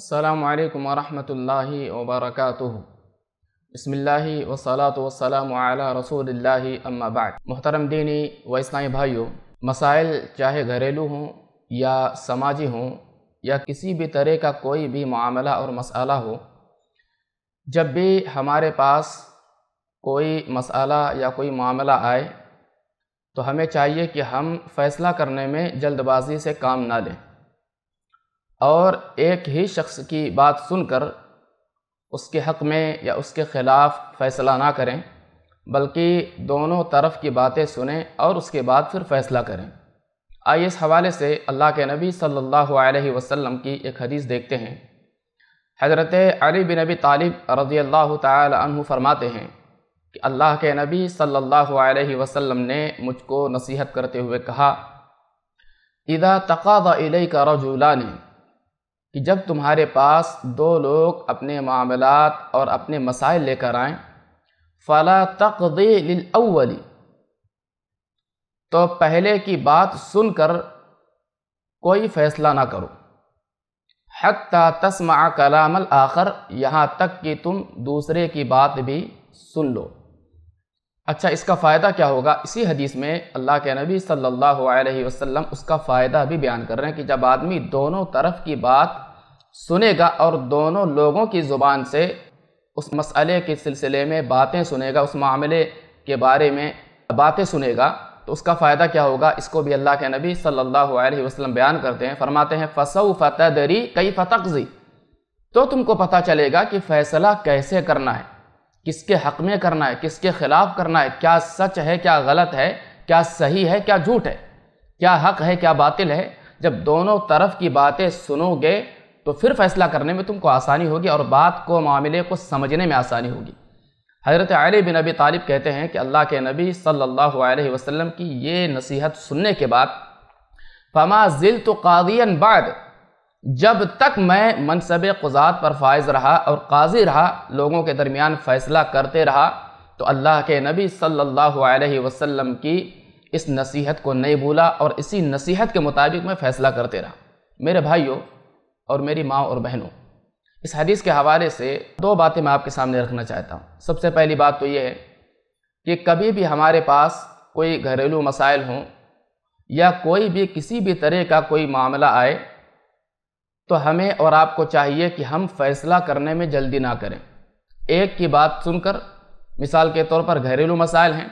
अल्लाम वरहमल वबरक बसमिल्ल वसलात वसलाम रसूल अम्माबाद मोहतरम दीनी व इस्लामी भाइयों मसाइल चाहे घरेलू हों या समाजी हों या किसी भी तरह का कोई भी मामला और मसाला हो जब भी हमारे पास कोई मसाला या कोई मामला आए तो हमें चाहिए कि हम फैसला करने में जल्दबाजी से काम ना लें और एक ही शख्स की बात सुनकर उसके हक़ में या उसके ख़िलाफ़ फ़ैसला ना करें बल्कि दोनों तरफ की बातें सुनें और उसके बाद फिर फ़ैसला करें आइए इस हवाले से अल्लाह के नबी सल्लल्लाहु अलैहि वसल्लम की एक हदीस देखते हैं हज़रत अली बिन नबी तालिब रज़ी अल्लाह तु फरमाते हैं कि अल्लाह के नबी सल्लल्लाहु अलैहि वसल्लम ने मुझको नसीहत करते हुए कहा इदा तकादा इलई का रजुला ने कि जब तुम्हारे पास दो लोग अपने मामलात और अपने मसाइल लेकर आएँ फ़ला तक लवली तो पहले की बात सुनकर कोई फ़ैसला ना करो हती तस्मा कलामल आखर यहाँ तक कि तुम दूसरे की बात भी सुन लो अच्छा इसका फ़ायदा क्या होगा इसी हदीस में अल्लाह के नबी सल्लल्लाहु अलैहि वसल्लम उसका फ़ायदा भी बयान कर रहे हैं कि जब आदमी दोनों तरफ की बात सुनेगा और दोनों लोगों की ज़ुबान से उस मसले के सिलसिले में बातें सुनेगा उस मामले के बारे में बातें सुनेगा तो उसका फ़ायदा क्या होगा इसको भी अल्लाह के नबी सल्लल्लाहु अलैहि वसल्लम बयान करते हैं फरमाते हैं फसऊ फ़तदरी कई फ़तकजी तो तुमको पता चलेगा कि फ़ैसला कैसे करना है किसके हक में करना है किसके खिलाफ करना है क्या सच है क्या गलत है क्या सही है क्या झूठ है क्या हक है क्या बातिल है जब दोनों तरफ की बातें सुनोगे तो फिर फैसला करने में तुमको आसानी होगी और बात को मामले को समझने में आसानी होगी हज़रत आल बिन अबी तालिब कहते हैं कि अल्लाह के नबी सल्लल्लाहु अलैहि वसल्लम की ये नसीहत सुनने के बाद फमा जिल तो कादियन बाद जब तक मैं मनसब कुजात पर फायज रहा और काजी रहा लोगों के दरमियान फ़ैसला करते रहा तो अल्लाह के नबी सल्लल्लाहु अलैहि वसल्लम की इस नसीहत को नहीं भूला और इसी नसीहत के मुताबिक मैं फ़ैसला करते रहा मेरे भाइयों और मेरी माँ और बहनों इस हदीस के हवाले से दो बातें मैं आपके सामने रखना चाहता हूँ सबसे पहली बात तो ये है कि कभी भी हमारे पास कोई घरेलू मसाइल हों या कोई भी किसी भी तरह का कोई मामला आए तो हमें और आपको चाहिए कि हम फैसला करने में जल्दी ना करें एक की बात सुनकर मिसाल के तौर पर घरेलू मसाइल हैं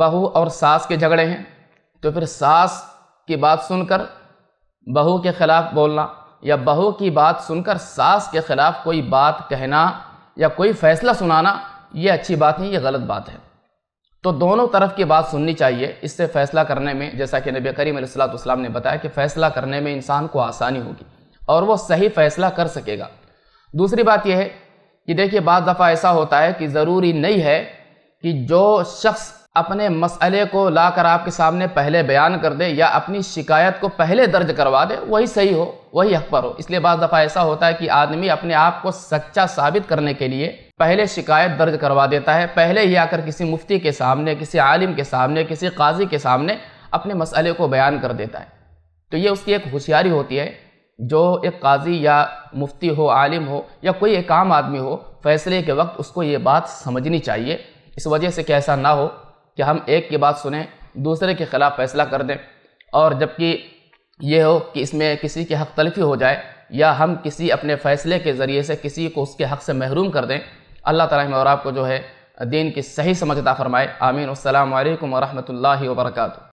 बहू और सास के झगड़े हैं तो फिर सास की बात सुनकर बहू के ख़िलाफ़ बोलना या बहू की बात सुनकर सास के ख़िलाफ़ कोई बात कहना या कोई फ़ैसला सुनाना ये अच्छी बात नहीं ये गलत बात है तो दोनों तरफ की बात सुननी चाहिए इससे फ़ैसला करने में जैसा कि नबी करीम सलाम ने बताया कि फ़ैसला करने में इंसान को आसानी होगी और वो सही फैसला कर सकेगा दूसरी बात यह है कि देखिए बाद दफ़ा ऐसा होता है कि ज़रूरी नहीं है कि जो शख्स अपने मसले को ला कर आपके सामने पहले बयान कर दे या अपनी शिकायत को पहले दर्ज करवा दे वही सही हो वही हक पर हो इसलिए बाद दफ़ा ऐसा होता है कि आदमी अपने आप को सच्चा साबित करने के लिए पहले शिकायत दर्ज करवा देता है पहले ही आकर किसी मुफ्ती के सामने किसी आलिम के सामने किसी काजी के सामने अपने मसले को बयान कर देता है तो ये उसकी एक होशियारी होती है जो एक काजी या मुफ्ती हो आलिम हो या कोई एक आम आदमी हो फैसले के वक्त उसको ये बात समझनी चाहिए इस वजह से कि ऐसा ना हो कि हम एक की बात सुने दूसरे के ख़िलाफ़ फैसला कर दें और जबकि ये हो कि इसमें किसी की हक तलफी हो जाए या हम किसी अपने फ़ैसले के ज़रिए से किसी को उसके हक़ से महरूम कर दें अल्लाह ताला और आपको जो है दीन की सही समझता फ़रमाए आमीन अल्लाम वरहमल वर्का